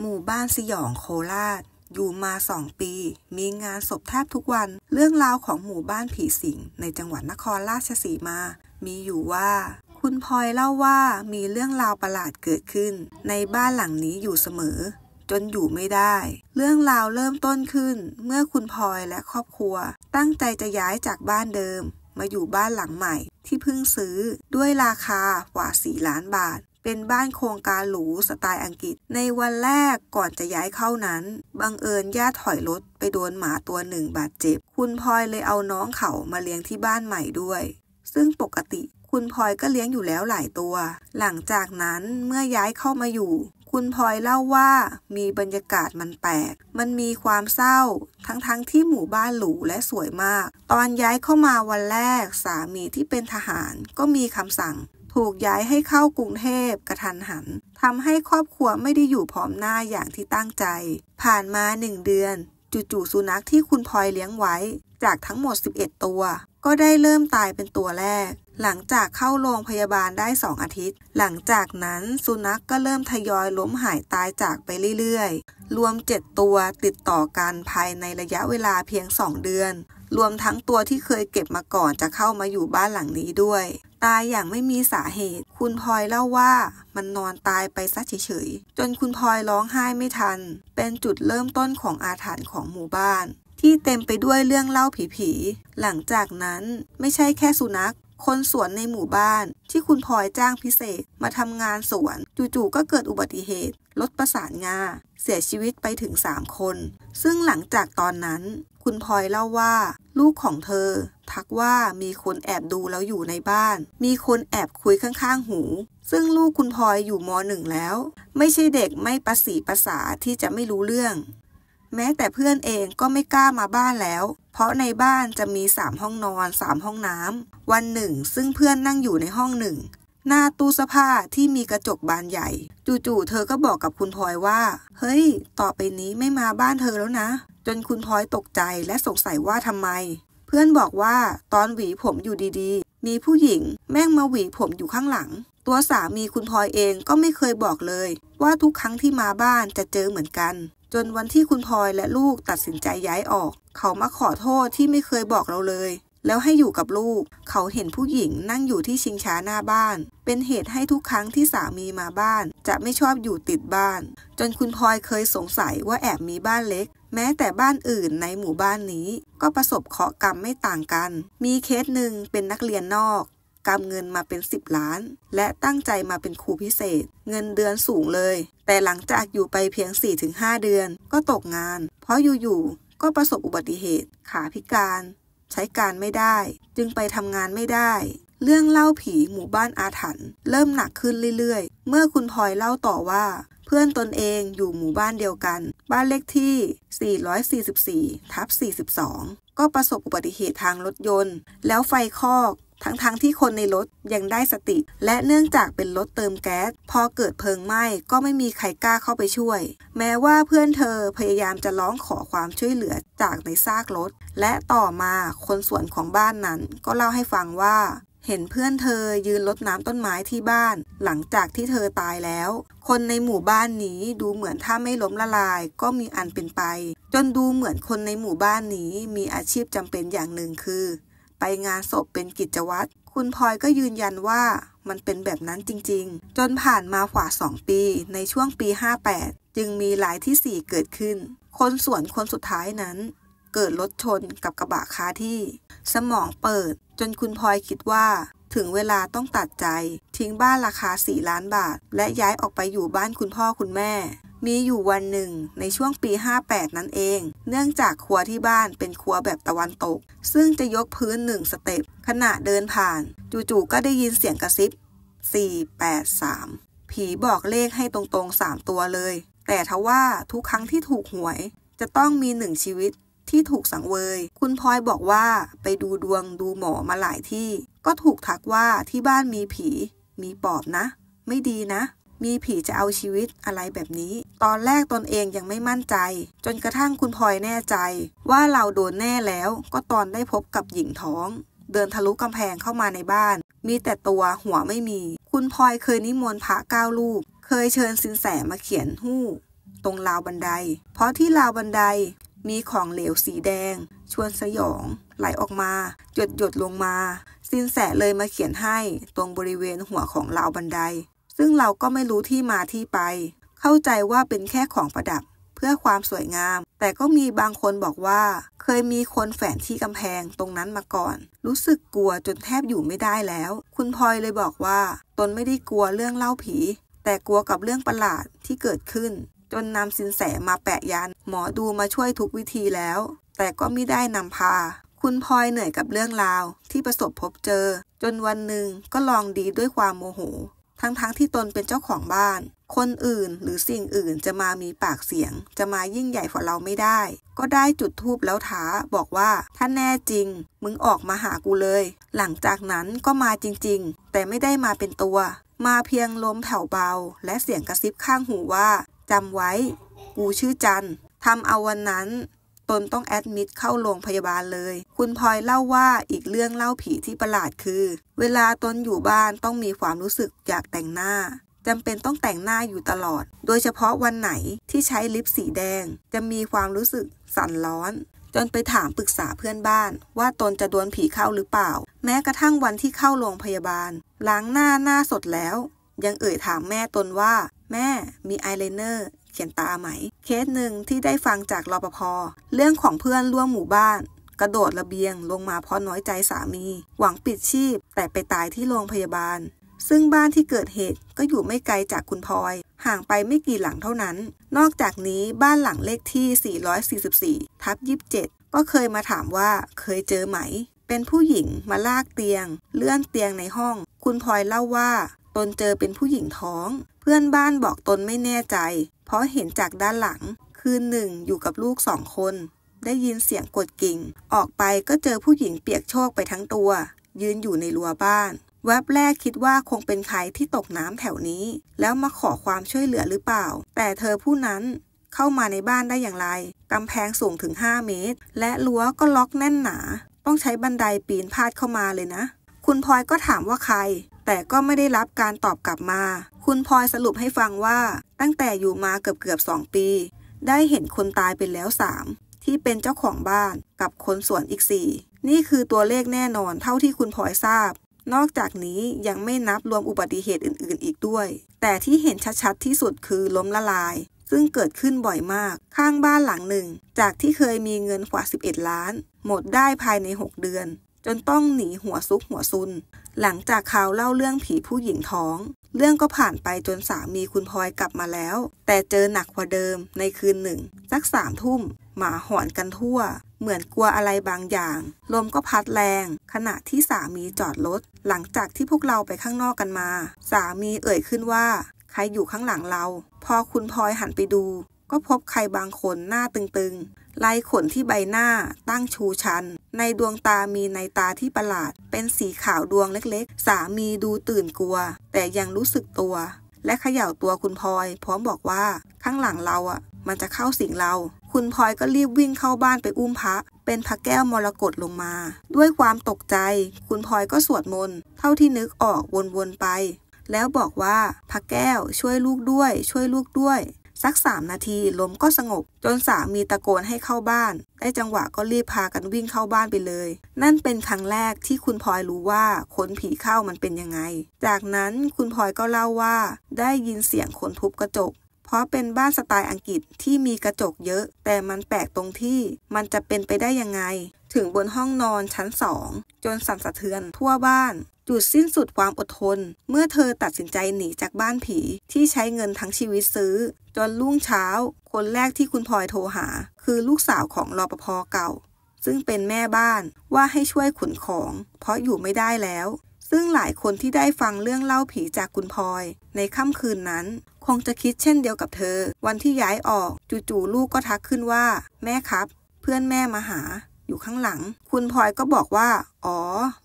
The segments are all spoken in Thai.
หมู่บ้านสยองโคราช อยู่มาสองปี มีงานศพแทบทุกวัน เรื่องราวของหมู่บ้านผีสิงในจังหวัดนครราชสีมา มีอยู่ว่า คุณพลอยเล่าว่ามีเรื่องราวประหลาดเกิดขึ้น ในบ้านหลังนี้อยู่เสมอ จนอยู่ไม่ได้ เรื่องราวเริ่มต้นขึ้น เมื่อคุณพลอยและครอบครัว ตั้งใจจะย้ายจากบ้านเดิม มาอยู่บ้านหลังใหม่ที่เพิ่งซื้อด้วยราคากว่า4ล้านบาทเป็นบ้านโครงการหรู สไตล์อังกฤษ ในวันแรกก่อนจะย้ายเข้านั้น บังเอิญญาติถอยรถไปโดนหมาตัวหนึ่งบาดเจ็บ คุณพลอยเลยเอาน้องเขามาเลี้ยงที่บ้านใหม่ด้วย ซึ่งปกติ คุณพลอยก็เลี้ยงอยู่แล้วหลายตัว หลังจากนั้นเมื่อย้ายเข้ามาอยู่ คุณพลอยเล่าว่ามีบรรยากาศมันแปลก มันมีความเศร้า ทั้งๆทที่หมู่บ้านหรูและสวยมาก ตอนย้ายเข้ามาวันแรกสามีที่เป็นทหาร ก็มีคำสั่งถูกย้ายให้เข้ากรุงเทพกระทันหันทำให้ครอบครัวไม่ได้อยู่พร้อมหน้าอย่างที่ตั้งใจ ผ่านมาหนึ่งเดือนจู่ๆสุนัขที่คุณพลอยเลี้ยงไว้ จากทั้งหมด 11 ตัว ก็ได้เริ่มตายเป็นตัวแรก หลังจากเข้าโรงพยาบาลได้สองอาทิตย์ หลังจากนั้นสุนัขกก็เริ่มทยอยล้มหายตายจากไปเรื่อยๆ รวม 7 ตัวติดต่อกันภายในระยะเวลาเพียง2เดือนรวมทั้งตัวที่เคยเก็บมาก่อนจะเข้ามาอยู่บ้านหลังนี้ด้วย ตายอย่างไม่มีสาเหตุ คุณพลอยเล่าว่ามันนอนตายไปซะเฉยๆ จนคุณพลอยร้องไห้ไม่ทัน เป็นจุดเริ่มต้นของอาถรรพ์ของหมู่บ้าน ที่เต็มไปด้วยเรื่องเล่าผีๆหลังจากนั้นไม่ใช่แค่สุนัขคนสวนในหมู่บ้านที่คุณพลอยจ้างพิเศษมาทำงานสวนจู่ๆก็เกิดอุบัติเหตุรถประสานงาเสียชีวิตไปถึงสามคน ซึ่งหลังจากตอนนั้น คุณพลอยเล่าว่า ลูกของเธอ ทักว่ามีคนแอบดูแล้วอยู่ในบ้าน มีคนแอบคุยข้าง ๆ หู ซึ่งลูกคุณพลอยอยู่มหนึ่งแล้ว ไม่ใช่เด็กไม่ประสีภาษาที่จะไม่รู้เรื่องแม้แต่เพื่อนเองก็ไม่กล้ามาบ้านแล้ว เพราะในบ้านจะมีสามห้องนอนสามห้องน้ำวันหนึ่งซึ่งเพื่อนนั่งอยู่ในห้องหนึ่ง หน้าตู้เสื้อผ้าที่มีกระจกบานใหญ่จู่ๆเธอก็บอกกับคุณพลอยว่า เฮ้ยต่อไปนี้ไม่มาบ้านเธอแล้วนะ จนคุณพลอยตกใจและสงสัยว่าทำไม เพื่อนบอกว่าตอนหวีผมอยู่ดีๆ มีผู้หญิง แม่งมาหวีผมอยู่ข้างหลัง ตัวสามีคุณพลอยเองก็ไม่เคยบอกเลย ว่าทุกครั้งที่มาบ้านจะเจอเหมือนกันจนวันที่คุณพลอยและลูกตัดสินใจย้ายออก เขามาขอโทษที่ไม่เคยบอกเราเลย แล้วให้อยู่กับลูก เขาเห็นผู้หญิงนั่งอยู่ที่ชิงช้าหน้าบ้าน เป็นเหตุให้ทุกครั้งที่สามีมาบ้าน จะไม่ชอบอยู่ติดบ้าน จนคุณพลอยเคยสงสัยว่าแอบมีบ้านเล็ก แม้แต่บ้านอื่นในหมู่บ้านนี้ ก็ประสบเคราะห์กรรมไม่ต่างกัน มีเคสหนึ่งเป็นนักเรียนนอกกำเงินมาเป็น 10 ล้าน และตั้งใจมาเป็นครูพิเศษเงินเดือนสูงเลย แต่หลังจากอยู่ไปเพียง 4-5 เดือน ก็ตกงาน เพราะอยู่ ๆ ก็ประสบอุบัติเหตุขาพิการ ใช้การไม่ได้ จึงไปทำงานไม่ได้ เรื่องเล่าผีหมู่บ้านอาถรรพ์เริ่มหนักขึ้นเรื่อยๆ เมื่อคุณพลอยเล่าต่อว่า เพื่อนตนเองอยู่หมู่บ้านเดียวกัน บ้านเลขที่ 444ทับ42 ก็ประสบอุบัติเหตุทางรถยนต์ แล้วไฟคอกทั้งๆทที่คนในรถยังได้สติ และเนื่องจากเป็นรถเติมแก๊ส พอเกิดเพลิงไหม้ก็ไม่มีใครกล้าเข้าไปช่วย แม้ว่าเพื่อนเธอพยายามจะร้องขอความช่วยเหลือจากในซากรถ และต่อมาคนส่วนของบ้านนั้น ก็เล่าให้ฟังว่า เห็นเพื่อนเธอยืนรดน้ำต้นไม้ที่บ้าน หลังจากที่เธอตายแล้ว คนในหมู่บ้านนี้ดูเหมือนถ้าไม่ล้มละลาย ก็มีอันเป็นไป จนดูเหมือนคนในหมู่บ้านนี้มีอาชีพจำเป็นอย่างหนึ่งคือไปงานศพเป็นกิจวัตร คุณพลอยก็ยืนยันว่ามันเป็นแบบนั้นจริงๆ จนผ่านมากว่า2ปี ในช่วงปี 58 จึงมีรายที่ 4 เกิดขึ้น คนส่วนคนสุดท้ายนั้น เกิดรถชนกับกระบะคาที่ สมองเปิด จนคุณพลอยคิดว่า ถึงเวลาต้องตัดใจ ทิ้งบ้านราคา 4 ล้านบาทและย้ายออกไปอยู่บ้านคุณพ่อคุณแม่มีอยู่วันหนึ่ง ในช่วงปี 58 นั่นเอง เนื่องจากครัวที่บ้านเป็นครัวแบบตะวันตก ซึ่งจะยกพื้นหนึ่งสเต็ปขณะเดินผ่าน จู่ๆก็ได้ยินเสียงกระซิบ 483 ผีบอกเลขให้ตรง ๆ 3 ตัวเลย แต่ทว่าทุกครั้งที่ถูกหวย จะต้องมีหนึ่งชีวิตที่ถูกสังเวย คุณพลอยบอกว่าไปดูดวงดูหมอมาหลายที่ ก็ถูกทักว่าที่บ้านมีผีมีปอบนะ ไม่ดีนะมีผีจะเอาชีวิตอะไรแบบนี้ ตอนแรกตนเองยังไม่มั่นใจ จนกระทั่งคุณพลอยแน่ใจ ว่าเราโดนแน่แล้ว ก็ตอนได้พบกับหญิงท้อง เดินทะลุกำแพงเข้ามาในบ้าน มีแต่ตัวหัวไม่มี คุณพลอยเคยนิมนต์พระเก้าลูก เคยเชิญสินแสมาเขียนหู้ ตรงราวบันได เพราะที่ราวบันไดมีของเหลวสีแดง ชวนสยอง ไหลออกมาหยดหยดลงมา สินแสเลยมาเขียนให้ตรงบริเวณหัวของราวบันไดซึ่งเราก็ไม่รู้ที่มาที่ไป เข้าใจว่าเป็นแค่ของประดับ เพื่อความสวยงาม แต่ก็มีบางคนบอกว่า เคยมีคนแฝงที่กำแพงตรงนั้นมาก่อน รู้สึกกลัวจนแทบอยู่ไม่ได้แล้ว คุณพลอยเลยบอกว่าตนไม่ได้กลัวเรื่องเล่าผี แต่กลัวกับเรื่องประหลาดที่เกิดขึ้น จนนำสินแสมาแปะยัน หมอดูมาช่วยทุกวิธีแล้ว แต่ก็ไม่ได้นำพา คุณพลอยเหนื่อยกับเรื่องราว ที่ประสบพบเจอ จนวันหนึ่งก็ลองดีด้วยความโมโหทั้งๆทที่ตนเป็นเจ้าของบ้าน คนอื่นหรือสิ่งอื่นจะมามีปากเสียง จะมายิ่งใหญ่กว่าเราไม่ได้ ก็ได้จุดทูบแล้วท้าบอกว่า ถ้าแน่จริง มึงออกมาหากูเลย หลังจากนั้นก็มาจริงๆ แต่ไม่ได้มาเป็นตัว มาเพียงลมแผ่วเบาและเสียงกระซิบข้างหูว่าจำไว้ กูชื่อจันทำเอาวันนั้นตนต้องแอดมิดเข้าโรงพยาบาลเลย คุณพลอยเล่าว่าอีกเรื่องเล่าผีที่ประหลาดคือ เวลาตนอยู่บ้านต้องมีความรู้สึกอยากแต่งหน้าจำเป็นต้องแต่งหน้าอยู่ตลอด โดยเฉพาะวันไหนที่ใช้ลิปสีแดง จะมีความรู้สึกสั่นร้อน จนไปถามปรึกษาเพื่อนบ้าน ว่าตนจะโดนผีเข้าหรือเปล่า แม้กระทั่งวันที่เข้าโรงพยาบาลล้างหน้าหน้าสดแล้ว ยังเอ่ยถามแม่ตนว่า แม่มีอายไลเนอร์เขียนตาไหม เคสหนึ่งที่ได้ฟังจากรปภเรื่องของเพื่อนร่วมหมู่บ้าน กระโดดระเบียงลงมาเพราะน้อยใจสามี หวังปิดชีพแต่ไปตายที่โรงพยาบาล ซึ่งบ้านที่เกิดเหตุก็อยู่ไม่ไกลจากคุณพลอย ห่างไปไม่กี่หลังเท่านั้น นอกจากนี้บ้านหลังเลขที่ 444 ทับ 27 ก็เคยมาถามว่าเคยเจอไหม เป็นผู้หญิงมาลากเตียง เลื่อนเตียงในห้อง คุณพลอยเล่าว่าตนเจอเป็นผู้หญิงท้อง เพื่อนบ้านบอกตนไม่แน่ใจ เพราะเห็นจากด้านหลังคืนหนึ่งอยู่กับลูกสองคน ได้ยินเสียงกดกิ่ง ออกไปก็เจอผู้หญิงเปียกโชกไปทั้งตัว ยืนอยู่ในรั้วบ้าน แวบแรกคิดว่าคงเป็นใครที่ตกน้ำแถวนี้ แล้วมาขอความช่วยเหลือหรือเปล่า แต่เธอผู้นั้นเข้ามาในบ้านได้อย่างไร กำแพงสูงถึง 5 เมตร และรั้วก็ล็อกแน่นหนา ต้องใช้บันไดปีนพาดเข้ามาเลยนะ คุณพลอยก็ถามว่าใครแต่ก็ไม่ได้รับการตอบกลับมา คุณพลอยสรุปให้ฟังว่า ตั้งแต่อยู่มาเกือบเกือบสองปี ได้เห็นคนตายไปแล้วสามที่เป็นเจ้าของบ้านกับคนสวนอีกสี่นี่คือตัวเลขแน่นอนเท่าที่คุณพลอยทราบ นอกจากนี้ยังไม่นับรวมอุบัติเหตุอื่น ๆ อีกด้วย แต่ที่เห็นชัดๆที่สุดคือล้มละลาย ซึ่งเกิดขึ้นบ่อยมาก ข้างบ้านหลังหนึ่ง จากที่เคยมีเงินกว่า11 ล้าน หมดได้ภายใน 6 เดือน จนต้องหนีหัวซุกหัวซุนหลังจากเขาเล่าเรื่องผีผู้หญิงท้อง เรื่องก็ผ่านไปจนสามีคุณพลอยกลับมาแล้ว แต่เจอหนักกว่าเดิมในคืนหนึ่ง สักสามทุ่มหมาหอนกันทั่ว เหมือนกลัวอะไรบางอย่าง ลมก็พัดแรงขณะที่สามีจอดรถหลังจากที่พวกเราไปข้างนอกกันมา สามีเอ่ยขึ้นว่าใครอยู่ข้างหลังเรา พอคุณพลอยหันไปดู ก็พบใครบางคนหน้าตึงๆลายขนที่ใบหน้าตั้งชูชัน ในดวงตามีในตาที่ประหลาด เป็นสีขาวดวงเล็กๆ สามีดูตื่นกลัว แต่ยังรู้สึกตัว และเขย่าตัวคุณพลอย พร้อมบอกว่าข้างหลังเราอ่ะ มันจะเข้าสิงเรา คุณพลอยก็รีบวิ่งเข้าบ้านไปอุ้มพระเป็นพระแก้วมรกตลงมา ด้วยความตกใจ คุณพลอยก็สวดมนต์เท่าที่นึกออกวนๆไป แล้วบอกว่าพระแก้วช่วยลูกด้วยช่วยลูกด้วยสักสามนาทีลมก็สงบจนสามีตะโกนให้เข้าบ้าน ได้จังหวะก็รีบพากันวิ่งเข้าบ้านไปเลย นั่นเป็นครั้งแรกที่คุณพลอยรู้ว่าคนผีเข้ามันเป็นยังไงจากนั้นคุณพลอยก็เล่าว่า ได้ยินเสียงคนทุบกระจก เพราะเป็นบ้านสไตล์อังกฤษที่มีกระจกเยอะ แต่มันแปลกตรงที่มันจะเป็นไปได้ยังไง ถึงบนห้องนอนชั้นสองจนสั่นสะเทือนทั่วบ้านจุดสิ้นสุดความอดทน เมื่อเธอตัดสินใจหนีจากบ้านผี ที่ใช้เงินทั้งชีวิตซื้อ จนรุ่งเช้า คนแรกที่คุณพลอยโทรหา คือลูกสาวของรอปภเก่า ซึ่งเป็นแม่บ้านว่าให้ช่วยขนของ เพราะอยู่ไม่ได้แล้ว ซึ่งหลายคนที่ได้ฟังเรื่องเล่าผีจากคุณพลอย ในค่ำคืนนั้น คงจะคิดเช่นเดียวกับเธอ วันที่ย้ายออกจู่ๆลูกก็ทักขึ้นว่า แม่ครับ เพื่อนแม่มาหาอยู่ข้างหลัง คุณพลอยก็บอกว่า อ๋อ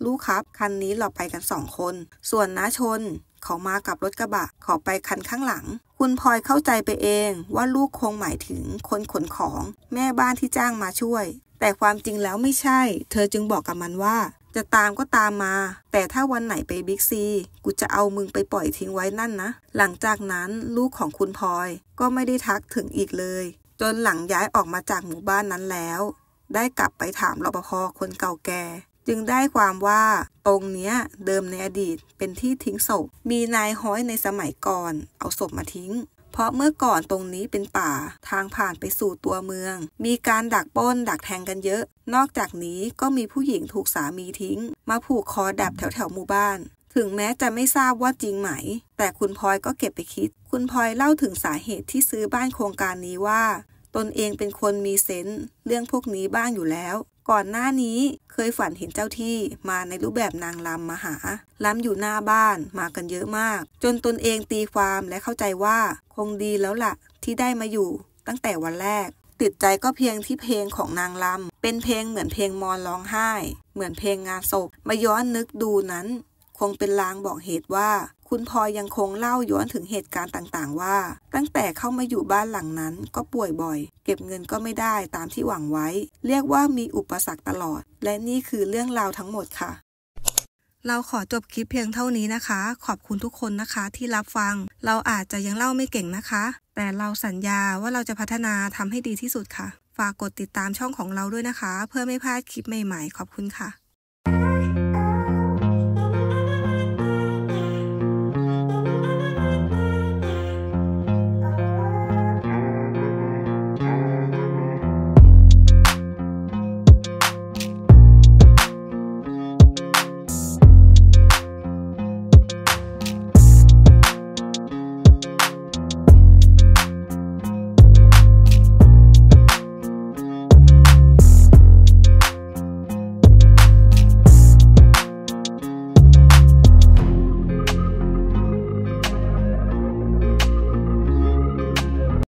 รู้ครับ คันนี้เราไปกันสองคน ส่วนน้าชน เขามากับรถกระบะขอไปคันข้างหลัง คุณพลอยเข้าใจไปเองว่าลูกคงหมายถึงคนขนของ แม่บ้านที่จ้างมาช่วย แต่ความจริงแล้วไม่ใช่ เธอจึงบอกกับมันว่า จะตามก็ตามมา แต่ถ้าวันไหนไปบิ๊กซี กูจะเอามึงไปปล่อยทิ้งไว้นั่นนะ หลังจากนั้นลูกของคุณพลอยก็ไม่ได้ทักถึงอีกเลย จนหลังย้ายออกมาจากหมู่บ้านนั้นแล้วได้กลับไปถามรปภคนเก่าแก่จึงได้ความว่าตรงเนี้ยเดิมในอดีตเป็นที่ทิ้งศพมีนายห้อยในสมัยก่อน เอาศพมาทิ้ง เพราะเมื่อก่อนตรงนี้เป็นป่า ทางผ่านไปสู่ตัวเมือง มีการดักป้น ดักแทงกันเยอะ นอกจากนี้ก็มีผู้หญิงถูกสามีทิ้ง มาผูกคอดับแถวแถวหมู่บ้าน ถึงแม้จะไม่ทราบว่าจริงไหม แต่คุณพลอยก็เก็บไปคิด คุณพลอยเล่าถึงสาเหตุที่ซื้อบ้านโครงการนี้ว่าตนเองเป็นคนมีเซนส์เรื่องพวกนี้บ้างอยู่แล้ว ก่อนหน้านี้เคยฝันเห็นเจ้าที่มาในรูปแบบนางลำมาหาล้ำอยู่หน้าบ้านมากันเยอะมาก จนตนเองตีความและเข้าใจว่า คงดีแล้วละ่ะ ที่ได้มาอยู่ตั้งแต่วันแรก ติดใจก็เพียงที่เพลงของนางลำเป็นเพลงเหมือนเพลงมอนร้องไห้ เหมือนเพลงงานศพมาย้อนนึกดูนั้น คงเป็นลางบอกเหตุว่าคุณพอยังคงเล่าย้อนถึงเหตุการณ์ต่าง ๆ ว่า ตั้งแต่เข้ามาอยู่บ้านหลังนั้น ก็ป่วยบ่อยเก็บเงินก็ไม่ได้ตามที่หวังไว้ เรียกว่ามีอุปสรรคตลอด และนี่คือเรื่องราวทั้งหมดค่ะ เราขอจบคลิปเพียงเท่านี้นะคะ ขอบคุณทุกคนนะคะที่รับฟัง เราอาจจะยังเล่าไม่เก่งนะคะ แต่เราสัญญาว่าเราจะพัฒนาทำให้ดีที่สุดค่ะ ฝากกดติดตามช่องของเราด้วยนะคะ เพื่อไม่พลาดคลิปใหม่ๆ ขอบคุณค่ะ